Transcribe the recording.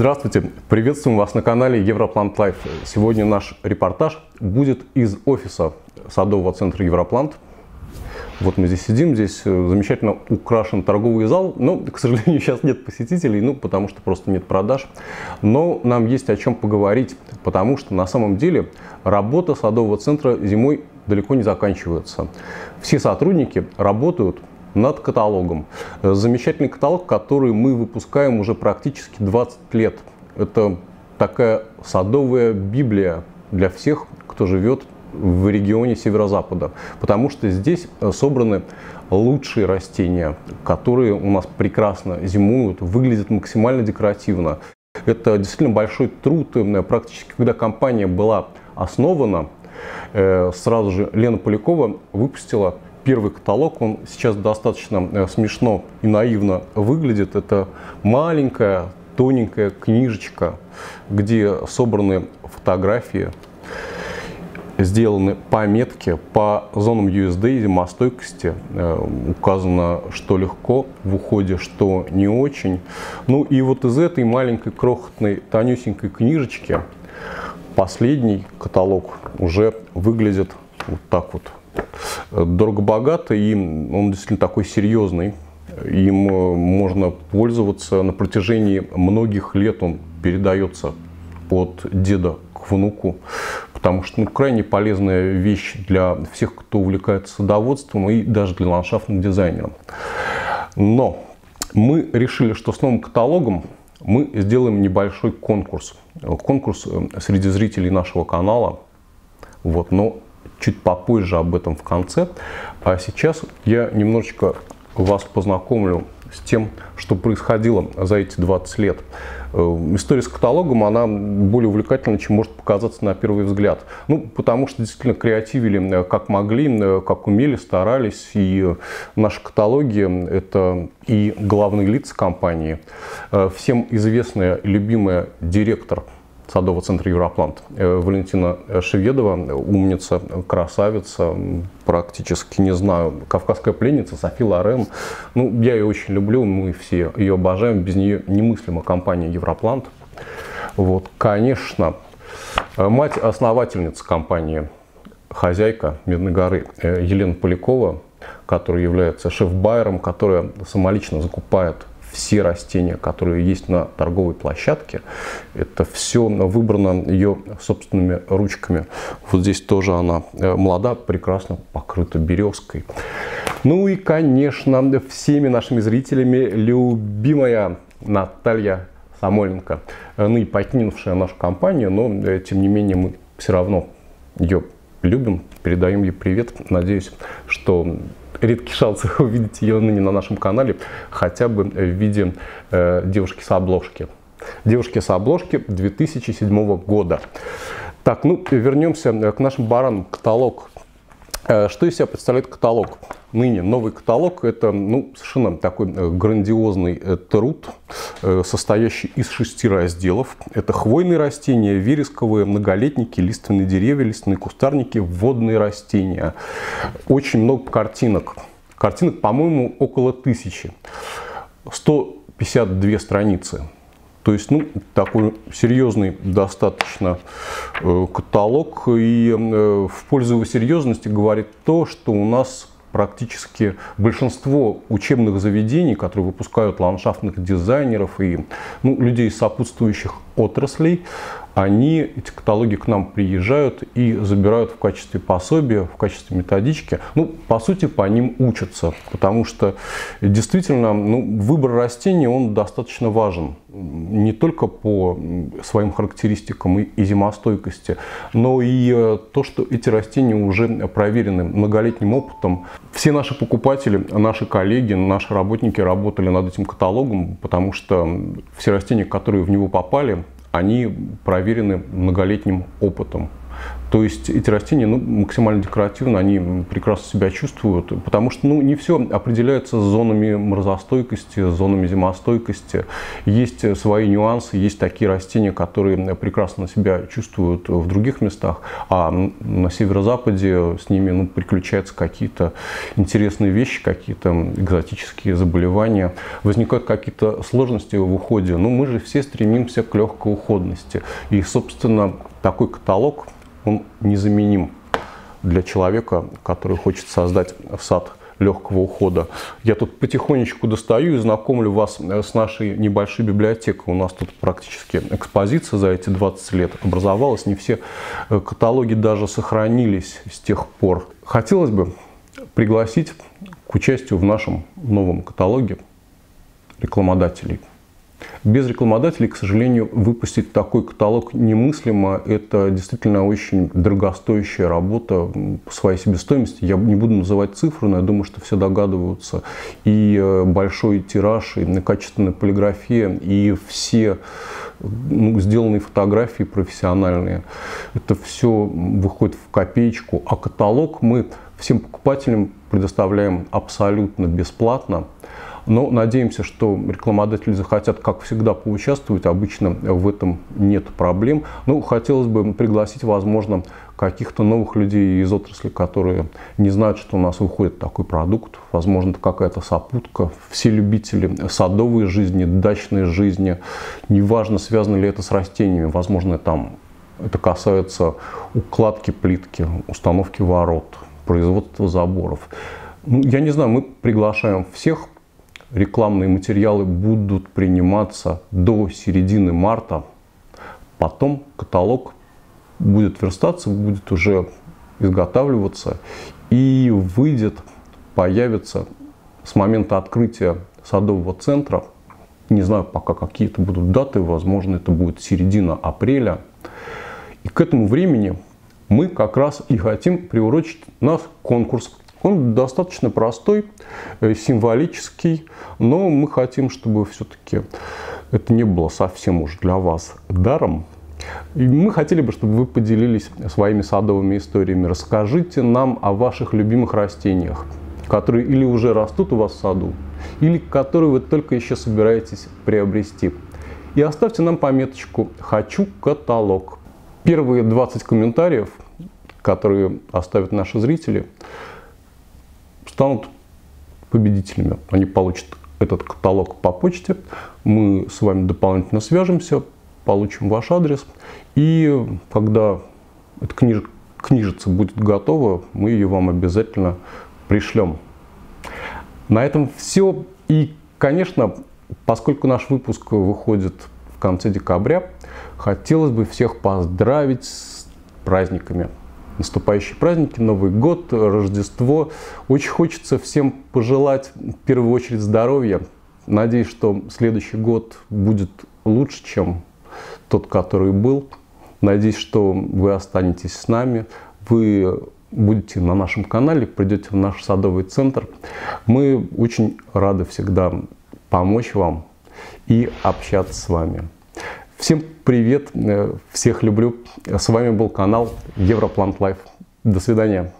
Здравствуйте! Приветствуем вас на канале Европлант Лайф. Сегодня наш репортаж будет из офиса садового центра Европлант. Вот мы здесь сидим, здесь э, замечательно украшен торговый зал, но, к сожалению, сейчас нет посетителей, ну, потому что просто нет продаж. Но нам есть о чем поговорить, потому что на самом деле работа садового центра зимой далеко не заканчивается. Все сотрудники работают над каталогом. Э, замечательный каталог, который мы выпускаем уже практически 20 лет. Это такая садовая библия для всех, кто живет в регионе северо-запада, потому что здесь э, собраны лучшие растения, которые у нас прекрасно зимуют, выглядят максимально декоративно. Это действительно большой труд. Э, практически, когда компания была основана, сразу же Лена Полякова выпустила первый каталог, он сейчас достаточно э, смешно и наивно выглядит. Это маленькая, тоненькая книжечка, где собраны фотографии, сделаны пометки по зонам USD и зимостойкости. Э, указано, что легко в уходе, что не очень. Ну и вот из этой маленькой, крохотной, тонюсенькой книжечки последний каталог уже выглядит вот так вот дорого-богато, и он действительно такой серьезный. Им э, можно пользоваться на протяжении многих лет, он передается от деда к внуку, потому что ну, крайне полезная вещь для всех, кто увлекается садоводством и даже для ландшафтных дизайнеров. Но мы решили, что с новым каталогом мы сделаем небольшой конкурс. Конкурс э, среди зрителей нашего канала. Вот, но чуть попозже об этом в конце. А сейчас я немножечко вас познакомлю с тем, что происходило за эти 20 лет. Э, история с каталогом, она более увлекательна, чем может показаться на первый взгляд. Ну, потому что действительно креативили э, как могли, э, как умели, старались. И наши каталоги – это и главные лица компании, всем известная любимая директор – садового центра Европлант. Э, Валентина Шеведова, умница, красавица, практически, не знаю, кавказская пленница, Софи Лорен. Ну, я ее очень люблю, мы все ее обожаем, без нее немыслима компания Европлант. Вот, конечно, э, мать основательница компании, хозяйка Медной горы э, Елена Полякова, которая является шеф-байером, которая самолично закупает все растения, которые есть на торговой площадке. Это все выбрано ее собственными ручками. Вот здесь тоже она э, молода, прекрасно покрыта березкой. Ну и, конечно, всеми нашими зрителями любимая Наталья Самойленко, и э, покинувшая нашу компанию, но, э, тем не менее, мы все равно ее любим, передаем ей привет. Надеюсь, что редкий шанс увидеть ее ныне на нашем канале, хотя бы в виде э, девушки с обложки. Девушки с обложки 2007 года. Так, ну вернемся э, к нашим баранам. Каталог Э, что из себя представляет каталог? Ныне новый каталог – это ну, совершенно такой э, грандиозный э, труд, состоящий из шести разделов. Это хвойные растения, вересковые, многолетники, лиственные деревья, лиственные кустарники, водные растения. Очень много картинок. Картинок, по-моему, около тысячи. 152 страницы. То есть, ну, такой серьезный достаточно э, каталог. И э, в пользу его серьезности говорит то, что у нас практически большинство учебных заведений, которые выпускают ландшафтных дизайнеров и ну, людей сопутствующих отраслей, они, эти каталоги к нам приезжают и забирают в качестве пособия, в качестве методички. Ну, по сути, по ним учатся, потому что действительно ну, выбор растений он достаточно важен. Не только по своим характеристикам и, и зимостойкости, но и э, то, что эти растения уже проверены многолетним опытом. Все наши покупатели, наши коллеги, наши работники работали над этим каталогом, потому что все растения, которые в него попали, они проверены многолетним опытом то есть эти растения ну, максимально декоративно, они прекрасно себя чувствуют, потому что ну, не все определяется зонами морозостойкости, зонами зимостойкости. Есть свои нюансы, есть такие растения, которые прекрасно себя чувствуют в других местах, а на северо-западе с ними ну, приключаются какие-то интересные вещи, какие-то экзотические заболевания, возникают какие-то сложности в уходе. Но ну, мы же все стремимся к легкой уходности. И, собственно, такой каталог – он незаменим для человека, который хочет создать сад легкого ухода. Я тут потихонечку достаю и знакомлю вас э, с нашей небольшой библиотекой. У нас тут практически экспозиция за эти 20 лет образовалась. Не все э, каталоги даже сохранились с тех пор. Хотелось бы пригласить к участию в нашем новом каталоге рекламодателей. Без рекламодателей, к сожалению, выпустить такой каталог немыслимо. Это действительно очень дорогостоящая работа по своей себестоимости. Я не буду называть цифры, но я думаю, что все догадываются. И э, большой тираж, и качественная полиграфия, и все ну, сделанные фотографии профессиональные. Это все выходит в копеечку. А каталог мы всем покупателям предоставляем абсолютно бесплатно. Но надеемся, что рекламодатели захотят, как всегда, поучаствовать. Обычно в этом нет проблем. Ну, хотелось бы пригласить, возможно, каких-то новых людей из отрасли, которые не знают, что у нас выходит такой продукт. Возможно, это какая-то сопутка. Все любители садовой жизни, дачной жизни, неважно, связано ли это с растениями, возможно, там это касается укладки плитки, установки ворот, производства заборов. Ну, я не знаю, мы приглашаем всех, рекламные материалы будут приниматься до середины марта. Потом каталог будет верстаться, будет уже изготавливаться и выйдет, появится с момента открытия садового центра. Не знаю пока какие то будут даты, возможно это будет середина апреля. И к этому времени мы как раз и хотим приурочить наш конкурс он достаточно простой, э, символический, но мы хотим, чтобы все-таки это не было совсем уж для вас даром. И мы хотели бы, чтобы вы поделились своими садовыми историями. Расскажите нам о ваших любимых растениях, которые или уже растут у вас в саду, или которые вы только еще собираетесь приобрести. И оставьте нам пометочку «Хочу каталог». Первые 20 комментариев, которые оставят наши зрители, станут победителями. Они получат этот каталог по почте. Мы с вами дополнительно свяжемся, получим ваш адрес. И когда эта книж... книжица будет готова, мы ее вам обязательно пришлем. На этом все. И, конечно, поскольку наш выпуск выходит в конце декабря, хотелось бы всех поздравить с праздниками наступающие праздники, Новый год, Рождество. Очень хочется всем пожелать в первую очередь здоровья. Надеюсь, что следующий год будет лучше, чем тот, который был. Надеюсь, что вы останетесь с нами. Вы будете на нашем канале, придете в наш садовый центр. Мы очень рады всегда помочь вам и общаться с вами. Всем привет, э, всех люблю. С вами был канал Европлант Лайф. До свидания.